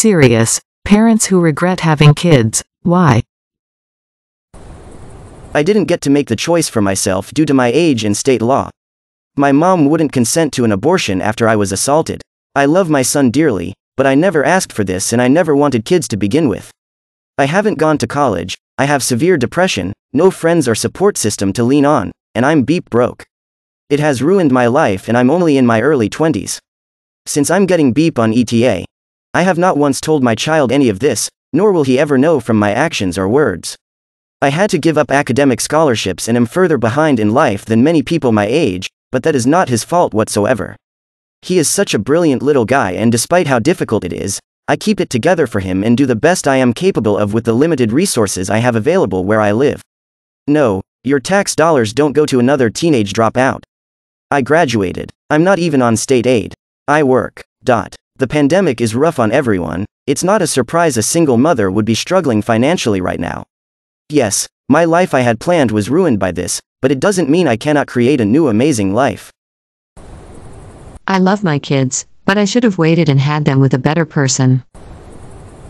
Serious, parents who regret having kids, why? I didn't get to make the choice for myself due to my age and state law. My mom wouldn't consent to an abortion after I was assaulted. I love my son dearly, but I never asked for this and I never wanted kids to begin with. I haven't gone to college, I have severe depression, no friends or support system to lean on, and I'm beep broke. It has ruined my life and I'm only in my early 20s. Since I'm getting beep on ETA, I have not once told my child any of this, nor will he ever know from my actions or words. I had to give up academic scholarships and am further behind in life than many people my age, but that is not his fault whatsoever. He is such a brilliant little guy and despite how difficult it is, I keep it together for him and do the best I am capable of with the limited resources I have available where I live. No, your tax dollars don't go to another teenage dropout. I graduated. I'm not even on state aid. I work. Dot. The pandemic is rough on everyone, it's not a surprise a single mother would be struggling financially right now. Yes, my life I had planned was ruined by this, but it doesn't mean I cannot create a new amazing life. I love my kids, but I should have waited and had them with a better person.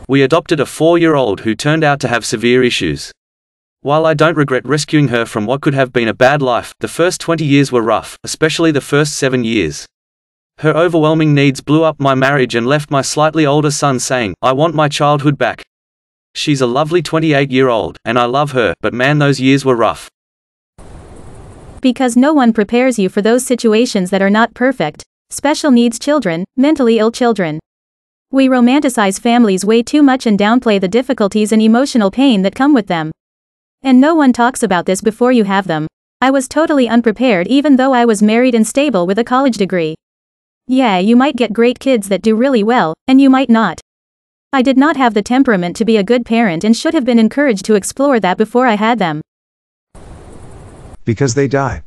We adopted a four-year-old who turned out to have severe issues. While I don't regret rescuing her from what could have been a bad life, the first 20 years were rough, especially the first seven years. Her overwhelming needs blew up my marriage and left my slightly older son saying, I want my childhood back. She's a lovely 28 year old, and I love her, but man, those years were rough. Because no one prepares you for those situations that are not perfect special needs children, mentally ill children. We romanticize families way too much and downplay the difficulties and emotional pain that come with them. And no one talks about this before you have them. I was totally unprepared even though I was married and stable with a college degree. Yeah, you might get great kids that do really well, and you might not. I did not have the temperament to be a good parent and should have been encouraged to explore that before I had them. Because they die.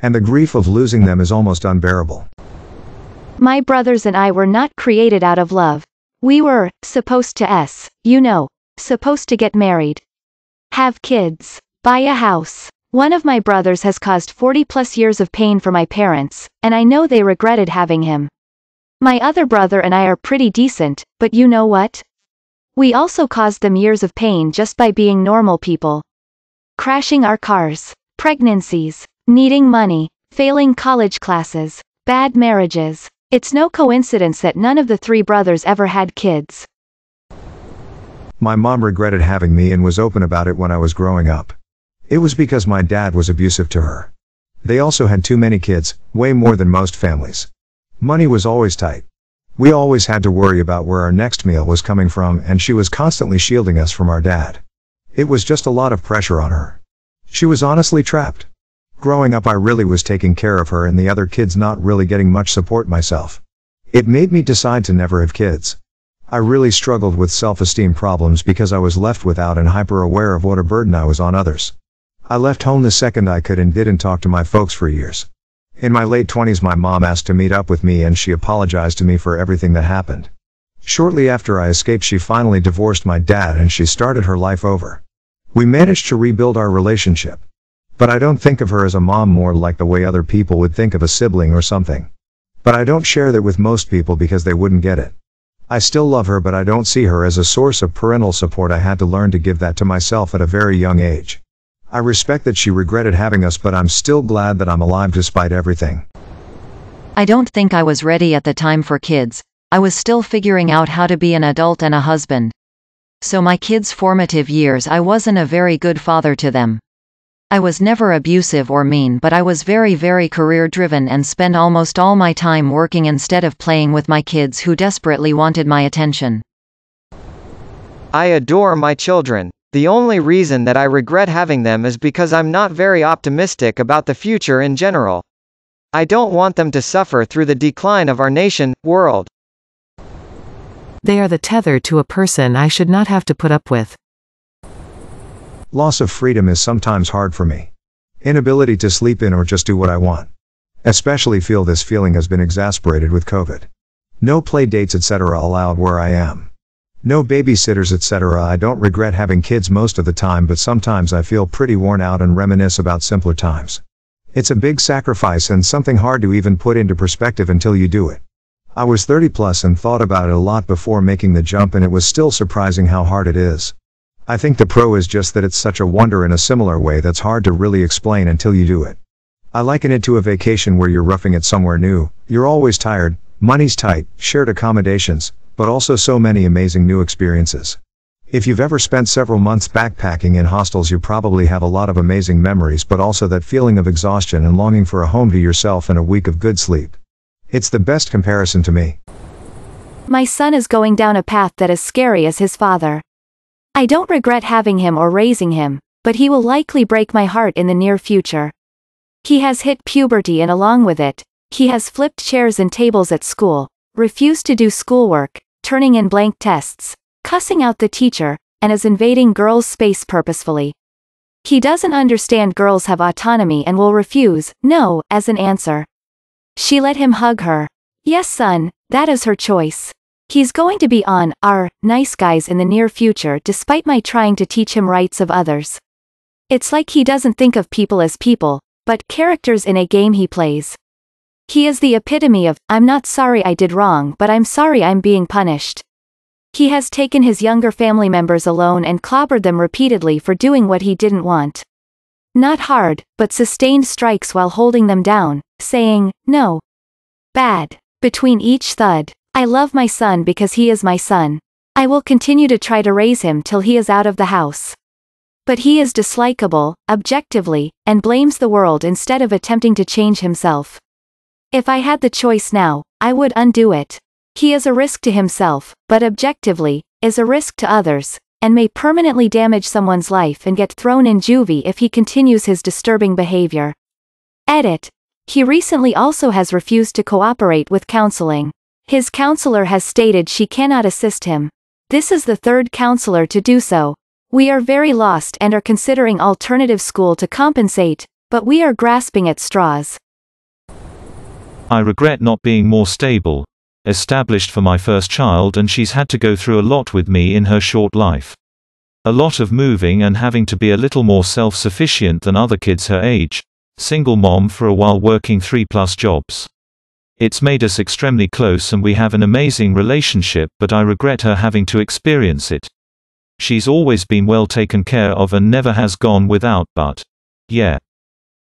And the grief of losing them is almost unbearable. My brothers and I were not created out of love. We were, supposed to s, you know, supposed to get married. Have kids. Buy a house. One of my brothers has caused 40 plus years of pain for my parents, and I know they regretted having him. My other brother and I are pretty decent, but you know what? We also caused them years of pain just by being normal people. Crashing our cars, pregnancies, needing money, failing college classes, bad marriages. It's no coincidence that none of the three brothers ever had kids. My mom regretted having me and was open about it when I was growing up. It was because my dad was abusive to her. They also had too many kids, way more than most families. Money was always tight. We always had to worry about where our next meal was coming from and she was constantly shielding us from our dad. It was just a lot of pressure on her. She was honestly trapped. Growing up I really was taking care of her and the other kids not really getting much support myself. It made me decide to never have kids. I really struggled with self-esteem problems because I was left without and hyper-aware of what a burden I was on others. I left home the second I could and didn't talk to my folks for years. In my late 20s my mom asked to meet up with me and she apologized to me for everything that happened. Shortly after I escaped she finally divorced my dad and she started her life over. We managed to rebuild our relationship. But I don't think of her as a mom more like the way other people would think of a sibling or something. But I don't share that with most people because they wouldn't get it. I still love her but I don't see her as a source of parental support I had to learn to give that to myself at a very young age. I respect that she regretted having us but I'm still glad that I'm alive despite everything. I don't think I was ready at the time for kids. I was still figuring out how to be an adult and a husband. So my kids' formative years I wasn't a very good father to them. I was never abusive or mean but I was very very career driven and spent almost all my time working instead of playing with my kids who desperately wanted my attention. I adore my children. The only reason that I regret having them is because I'm not very optimistic about the future in general. I don't want them to suffer through the decline of our nation, world. They are the tether to a person I should not have to put up with. Loss of freedom is sometimes hard for me. Inability to sleep in or just do what I want. Especially feel this feeling has been exasperated with COVID. No play dates etc. allowed where I am. No babysitters etc. I don't regret having kids most of the time but sometimes I feel pretty worn out and reminisce about simpler times. It's a big sacrifice and something hard to even put into perspective until you do it. I was 30 plus and thought about it a lot before making the jump and it was still surprising how hard it is. I think the pro is just that it's such a wonder in a similar way that's hard to really explain until you do it. I liken it to a vacation where you're roughing it somewhere new, you're always tired, money's tight, shared accommodations, but also so many amazing new experiences. If you've ever spent several months backpacking in hostels you probably have a lot of amazing memories but also that feeling of exhaustion and longing for a home to yourself and a week of good sleep. It's the best comparison to me. My son is going down a path that is scary as his father. I don't regret having him or raising him, but he will likely break my heart in the near future. He has hit puberty and along with it, he has flipped chairs and tables at school, refused to do schoolwork, turning in blank tests, cussing out the teacher, and is invading girls' space purposefully. He doesn't understand girls have autonomy and will refuse, no, as an answer. She let him hug her. Yes son, that is her choice. He's going to be on, our, nice guys in the near future despite my trying to teach him rights of others. It's like he doesn't think of people as people, but characters in a game he plays. He is the epitome of, I'm not sorry I did wrong but I'm sorry I'm being punished. He has taken his younger family members alone and clobbered them repeatedly for doing what he didn't want. Not hard, but sustained strikes while holding them down, saying, no. Bad. Between each thud. I love my son because he is my son. I will continue to try to raise him till he is out of the house. But he is dislikable, objectively, and blames the world instead of attempting to change himself. If I had the choice now, I would undo it. He is a risk to himself, but objectively, is a risk to others, and may permanently damage someone's life and get thrown in juvie if he continues his disturbing behavior. Edit. He recently also has refused to cooperate with counseling. His counselor has stated she cannot assist him. This is the third counselor to do so. We are very lost and are considering alternative school to compensate, but we are grasping at straws. I regret not being more stable, established for my first child and she's had to go through a lot with me in her short life. A lot of moving and having to be a little more self-sufficient than other kids her age, single mom for a while working three plus jobs. It's made us extremely close and we have an amazing relationship but I regret her having to experience it. She's always been well taken care of and never has gone without but, yeah.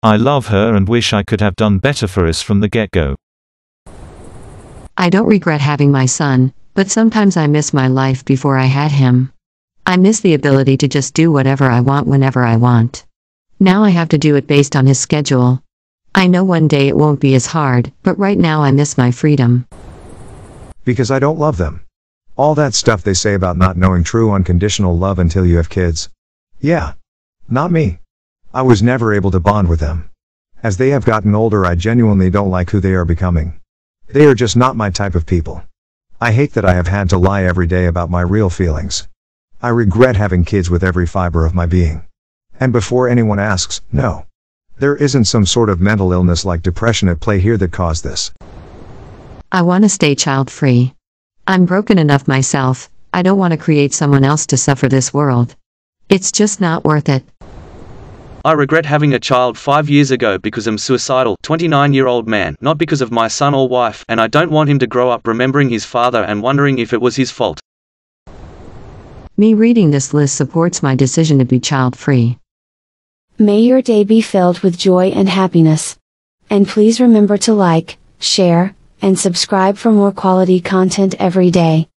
I love her and wish I could have done better for us from the get-go. I don't regret having my son, but sometimes I miss my life before I had him. I miss the ability to just do whatever I want whenever I want. Now I have to do it based on his schedule. I know one day it won't be as hard, but right now I miss my freedom. Because I don't love them. All that stuff they say about not knowing true unconditional love until you have kids. Yeah. Not me. I was never able to bond with them. As they have gotten older I genuinely don't like who they are becoming. They are just not my type of people. I hate that I have had to lie every day about my real feelings. I regret having kids with every fiber of my being. And before anyone asks, no. There isn't some sort of mental illness like depression at play here that caused this. I want to stay child free. I'm broken enough myself, I don't want to create someone else to suffer this world. It's just not worth it. I regret having a child five years ago because I'm suicidal 29-year-old man, not because of my son or wife, and I don't want him to grow up remembering his father and wondering if it was his fault. Me reading this list supports my decision to be child-free. May your day be filled with joy and happiness. And please remember to like, share, and subscribe for more quality content every day.